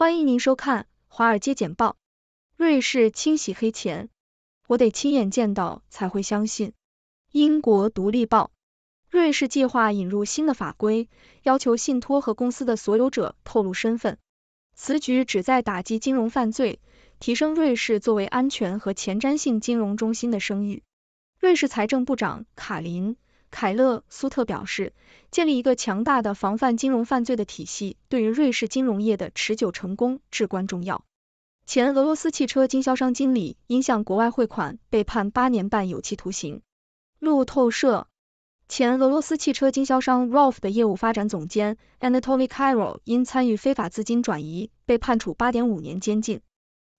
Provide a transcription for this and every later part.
欢迎您收看《华尔街简报》。瑞士清洗黑钱，我得亲眼见到才会相信。英国《独立报》：瑞士计划引入新的法规，要求信托和公司的所有者透露身份。此举旨在打击金融犯罪，提升瑞士作为安全和前瞻性金融中心的声誉。瑞士财政部长卡林。凯勒苏特表示，建立一个强大的防范金融犯罪的体系，对于瑞士金融业的持久成功至关重要。前俄罗斯汽车经销商经理因向国外汇款被判八年半有期徒刑。路透社，前俄罗斯汽车经销商 Rolf 的业务发展总监 a n a t o l y k a r o 因参与非法资金转移被判处八点五年监禁。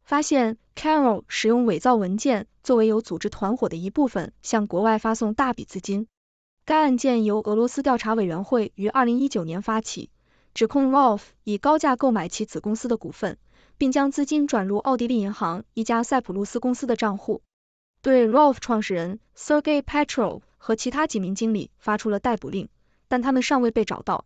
发现 c a r o 使用伪造文件作为有组织团伙的一部分，向国外发送大笔资金。该案件由俄罗斯调查委员会于二零一九年发起，指控 Rolf 以高价购买其子公司的股份，并将资金转入奥地利银行一家塞浦路斯公司的账户，对 Rolf 创始人 Sergey Petro 和其他几名经理发出了逮捕令，但他们尚未被找到。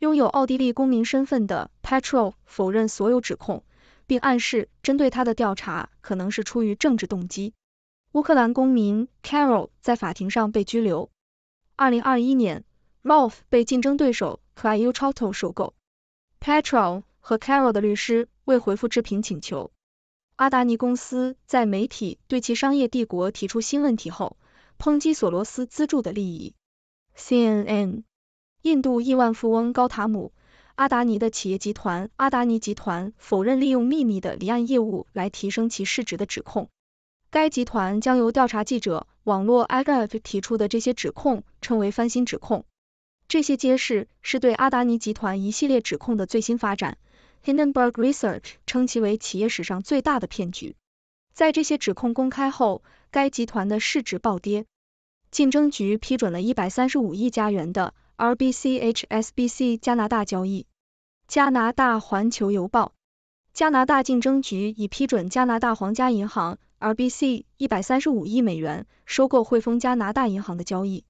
拥有奥地利公民身份的 Petro 否认所有指控，并暗示针对他的调查可能是出于政治动机。乌克兰公民 Carol 在法庭上被拘留。二零二一年 m o l f 被竞争对手 Cayuto 收购。Petrol 和 Caro 的律师未回复置评请求。阿达尼公司在媒体对其商业帝国提出新问题后，抨击索罗斯资助的利益。CNN，印度亿万富翁高塔姆·阿达尼的企业集团阿达尼集团否认利用秘密的离岸业务来提升其市值的指控。该集团将由调查记者网络 IGF 提出的这些指控称为翻新指控。这些揭示是对阿达尼集团一系列指控的最新发展。Hindenburg Research 称其为企业史上最大的骗局。在这些指控公开后，该集团的市值暴跌。竞争局批准了一百三十五亿加元的 RBC HSBC 加拿大交易。加拿大环球邮报：加拿大竞争局已批准加拿大皇家银行。RBC 一百三十五亿美元收购汇丰加拿大银行的交易，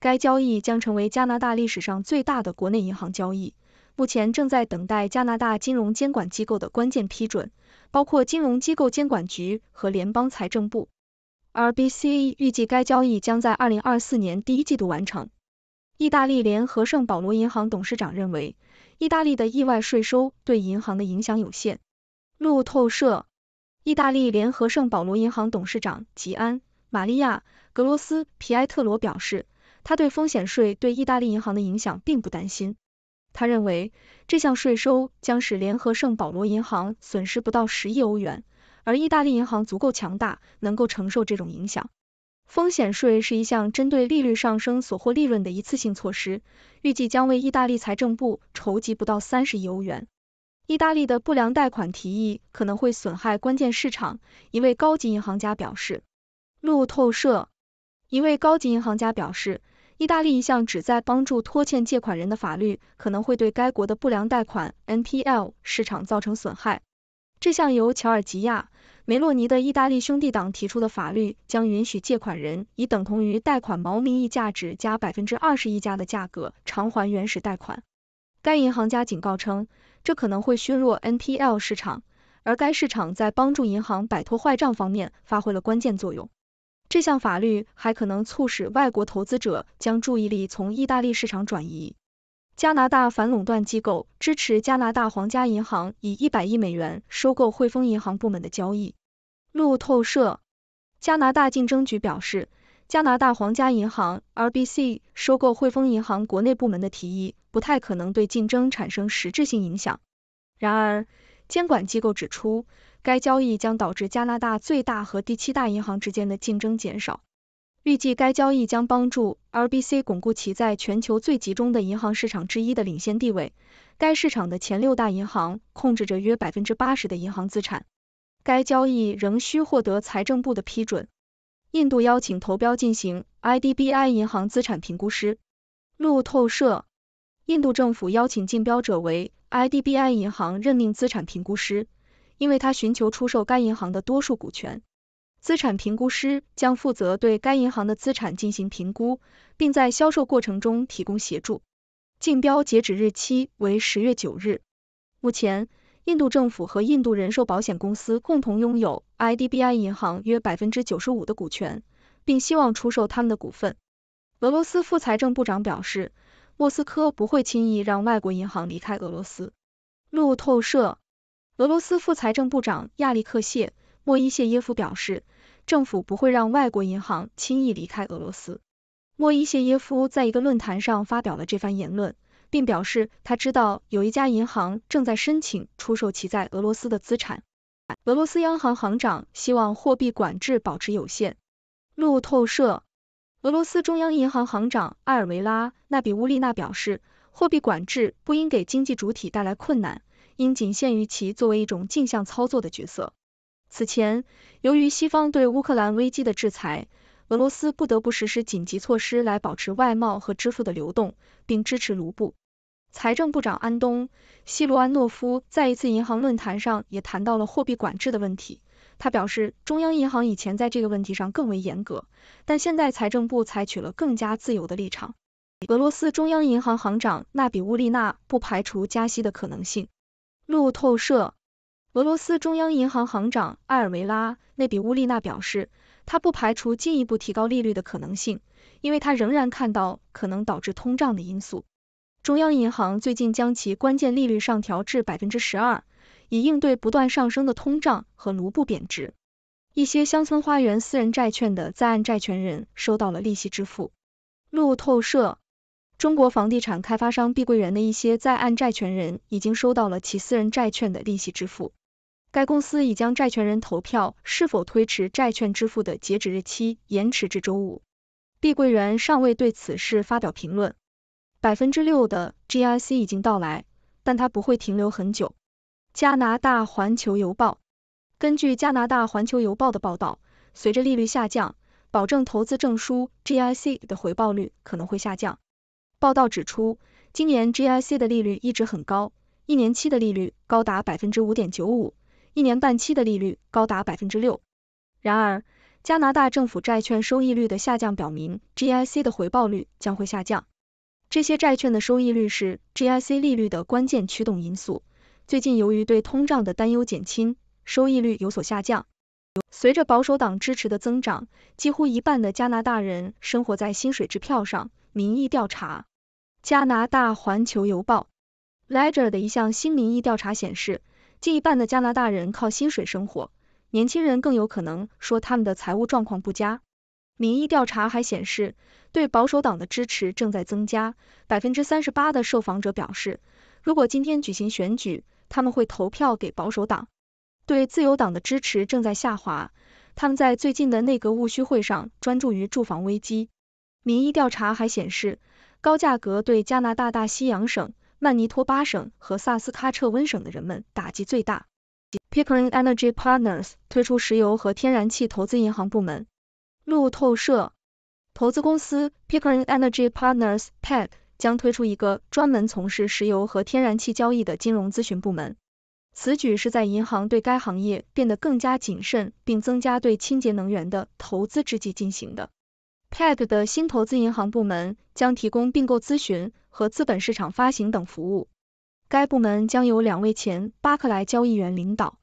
该交易将成为加拿大历史上最大的国内银行交易。目前正在等待加拿大金融监管机构的关键批准，包括金融机构监管局和联邦财政部。RBC 预计该交易将在二零二四年第一季度完成。意大利联合圣保罗银行董事长认为，意大利的意外税收对银行的影响有限。路透社。意大利联合圣保罗银行董事长吉安·玛利亚·格罗斯皮埃特罗表示，他对风险税对意大利银行的影响并不担心。他认为，这项税收将使联合圣保罗银行损失不到十亿欧元，而意大利银行足够强大，能够承受这种影响。风险税是一项针对利率上升所获利润的一次性措施，预计将为意大利财政部筹集不到三十亿欧元。意大利的不良贷款提议可能会损害关键市场，一位高级银行家表示。路透社一位高级银行家表示，意大利一项旨在帮助拖欠借款人的法律可能会对该国的不良贷款 （NPL） 市场造成损害。这项由乔尔吉亚·梅洛尼的意大利兄弟党提出的法律将允许借款人以等同于贷款毛名义价值加百分之二十溢价的价格偿还原始贷款。该银行家警告称。这可能会削弱 NPL 市场，而该市场在帮助银行摆脱坏账方面发挥了关键作用。这项法律还可能促使外国投资者将注意力从意大利市场转移。加拿大反垄断机构支持加拿大皇家银行以一百亿美元收购汇丰银行部门的交易。路透社，加拿大竞争局表示。加拿大皇家银行 （RBC） 收购汇丰银行国内部门的提议不太可能对竞争产生实质性影响。然而，监管机构指出，该交易将导致加拿大最大和第七大银行之间的竞争减少。预计该交易将帮助 RBC 巩固其在全球最集中的银行市场之一的领先地位。该市场的前六大银行控制着约百分之八十的银行资产。该交易仍需获得财政部的批准。印度邀请投标进行 IDBI 银行资产评估师。路透社：印度政府邀请竞标者为 IDBI 银行任命资产评估师，因为他寻求出售该银行的多数股权。资产评估师将负责对该银行的资产进行评估，并在销售过程中提供协助。竞标截止日期为十月九日。目前。印度政府和印度人寿保险公司共同拥有 IDBI 银行约百分之九十五的股权，并希望出售他们的股份。俄罗斯副财政部长表示，莫斯科不会轻易让外国银行离开俄罗斯。路透社，俄罗斯副财政部长亚历克谢·莫伊谢耶夫表示，政府不会让外国银行轻易离开俄罗斯。莫伊谢耶夫在一个论坛上发表了这番言论。并表示他知道有一家银行正在申请出售其在俄罗斯的资产。俄罗斯央行行长希望货币管制保持有限。路透社，俄罗斯中央银行行长埃尔维拉·纳比乌利娜表示，货币管制不应给经济主体带来困难，应仅限于其作为一种镜像操作的角色。此前，由于西方对乌克兰危机的制裁，俄罗斯不得不实施紧急措施来保持外贸和支付的流动，并支持卢布。财政部长安东·西罗安诺夫在一次银行论坛上也谈到了货币管制的问题。他表示，中央银行以前在这个问题上更为严格，但现在财政部采取了更加自由的立场。俄罗斯中央银行行长纳比乌利娜不排除加息的可能性。路透社，俄罗斯中央银行行长埃尔维拉·内比乌利娜表示，他不排除进一步提高利率的可能性，因为他仍然看到可能导致通胀的因素。中央银行最近将其关键利率上调至百分之十二，以应对不断上升的通胀和卢布贬值。一些乡村花园私人债券的在案债权人收到了利息支付。路透社：中国房地产开发商碧桂园的一些在案债权人已经收到了其私人债券的利息支付。该公司已将债权人投票是否推迟债券支付的截止日期延迟至周五。碧桂园尚未对此事发表评论。百分之六的 GIC 已经到来，但它不会停留很久。加拿大环球邮报根据加拿大环球邮报的报道，随着利率下降，保证投资证书 GIC 的回报率可能会下降。报道指出，今年 GIC 的利率一直很高，一年期的利率高达百分之五点九五，一年半期的利率高达百分之六。然而，加拿大政府债券收益率的下降表明 GIC 的回报率将会下降。这些债券的收益率是 GIC 利率的关键驱动因素。最近，由于对通胀的担忧减轻，收益率有所下降。随着保守党支持的增长，几乎一半的加拿大人生活在薪水支票上。民意调查，加拿大环球邮报 Ledger 的一项新民意调查显示，近一半的加拿大人靠薪水生活，年轻人更有可能说他们的财务状况不佳。民意调查还显示，对保守党的支持正在增加，百分之三十八的受访者表示，如果今天举行选举，他们会投票给保守党。对自由党的支持正在下滑，他们在最近的内阁务虚会上专注于住房危机。民意调查还显示，高价格对加拿大大西洋省、曼尼托巴省和萨斯喀彻温省的人们打击最大。Pickering Energy Partners 推出石油和天然气投资银行部门。路透社，投资公司 Pickering Energy Partners (PEG) 将推出一个专门从事石油和天然气交易的金融咨询部门。此举是在银行对该行业变得更加谨慎并增加对清洁能源的投资之际进行的。PEG 的新投资银行部门将提供并购咨询和资本市场发行等服务。该部门将由两位前巴克莱交易员领导。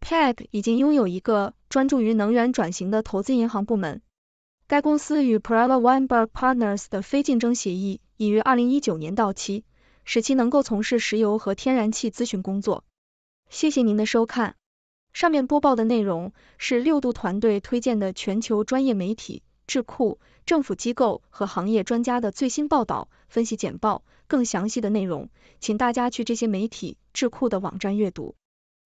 PEG 已经拥有一个。专注于能源转型的投资银行部门。该公司与 p e r a i a Weinberg Partners 的非竞争协议已于二零一九年到期，使其能够从事石油和天然气咨询工作。谢谢您的收看。上面播报的内容是六度团队推荐的全球专业媒体、智库、政府机构和行业专家的最新报道、分析简报。更详细的内容，请大家去这些媒体、智库的网站阅读。